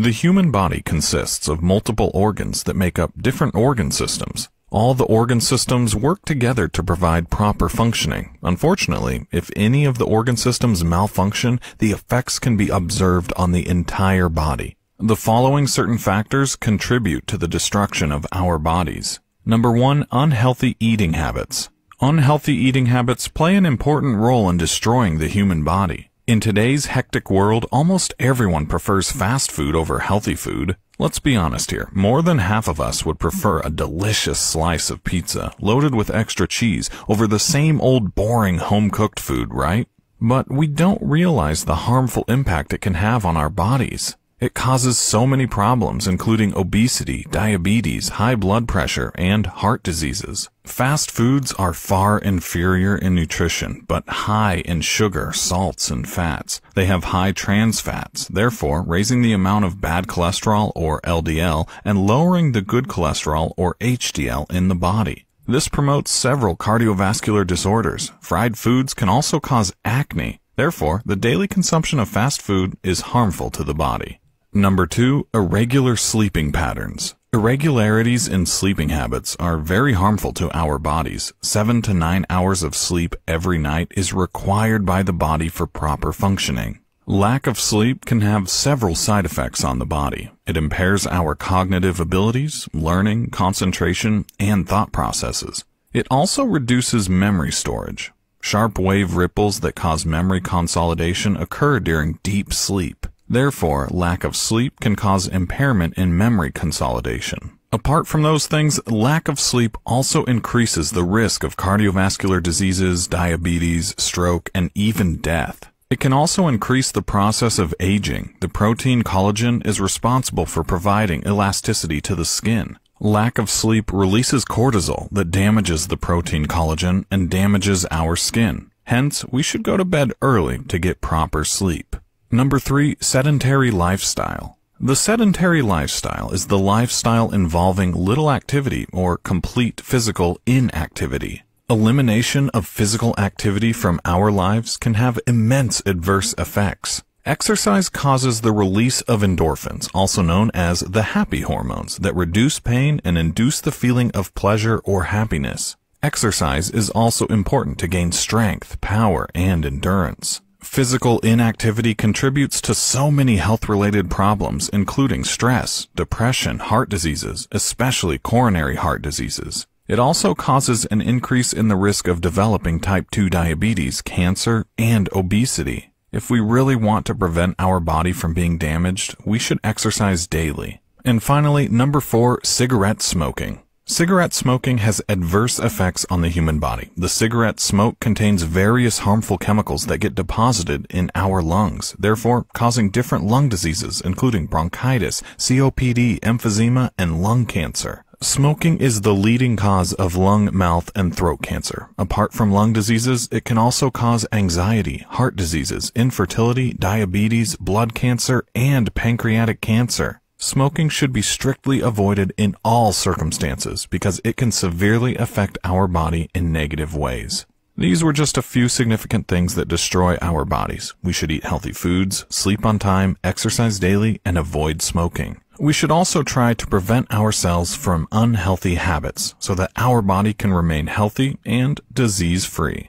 The human body consists of multiple organs that make up different organ systems. All the organ systems work together to provide proper functioning. Unfortunately, if any of the organ systems malfunction, the effects can be observed on the entire body. The following certain factors contribute to the destruction of our bodies. Number one, unhealthy eating habits. Unhealthy eating habits play an important role in destroying the human body. In today's hectic world, almost everyone prefers fast food over healthy food. Let's be honest here, more than half of us would prefer a delicious slice of pizza loaded with extra cheese over the same old boring home-cooked food, right? But we don't realize the harmful impact it can have on our bodies. It causes so many problems, including obesity, diabetes, high blood pressure, and heart diseases. Fast foods are far inferior in nutrition, but high in sugar, salts, and fats. They have high trans fats, therefore raising the amount of bad cholesterol, or LDL, and lowering the good cholesterol, or HDL, in the body. This promotes several cardiovascular disorders. Fried foods can also cause acne. Therefore, the daily consumption of fast food is harmful to the body. Number two, irregular sleeping patterns. Irregularities in sleeping habits are very harmful to our bodies. Seven to nine hours of sleep every night is required by the body for proper functioning. Lack of sleep can have several side effects on the body. It impairs our cognitive abilities, learning, concentration, and thought processes. It also reduces memory storage. Sharp wave ripples that cause memory consolidation occur during deep sleep. Therefore, lack of sleep can cause impairment in memory consolidation. Apart from those things, lack of sleep also increases the risk of cardiovascular diseases, diabetes, stroke, and even death. It can also increase the process of aging. The protein collagen is responsible for providing elasticity to the skin. Lack of sleep releases cortisol that damages the protein collagen and damages our skin. Hence, we should go to bed early to get proper sleep. Number three, sedentary lifestyle. The sedentary lifestyle is the lifestyle involving little activity or complete physical inactivity. Elimination of physical activity from our lives can have immense adverse effects. Exercise causes the release of endorphins, also known as the happy hormones, that reduce pain and induce the feeling of pleasure or happiness. Exercise is also important to gain strength, power, and endurance. Physical inactivity contributes to so many health related problems, including stress, depression, heart diseases, especially coronary heart diseases. It also causes an increase in the risk of developing type 2 diabetes, cancer, and obesity. If we really want to prevent our body from being damaged, we should exercise daily. And finally, number four, cigarette smoking. Cigarette smoking has adverse effects on the human body. The cigarette smoke contains various harmful chemicals that get deposited in our lungs, therefore causing different lung diseases, including bronchitis, COPD, emphysema, and lung cancer. Smoking is the leading cause of lung, mouth, and throat cancer. Apart from lung diseases, it can also cause anxiety, heart diseases, infertility, diabetes, blood cancer, and pancreatic cancer. Smoking should be strictly avoided in all circumstances because it can severely affect our body in negative ways. These were just a few significant things that destroy our bodies. We should eat healthy foods, sleep on time, exercise daily, and avoid smoking. We should also try to prevent ourselves from unhealthy habits so that our body can remain healthy and disease free.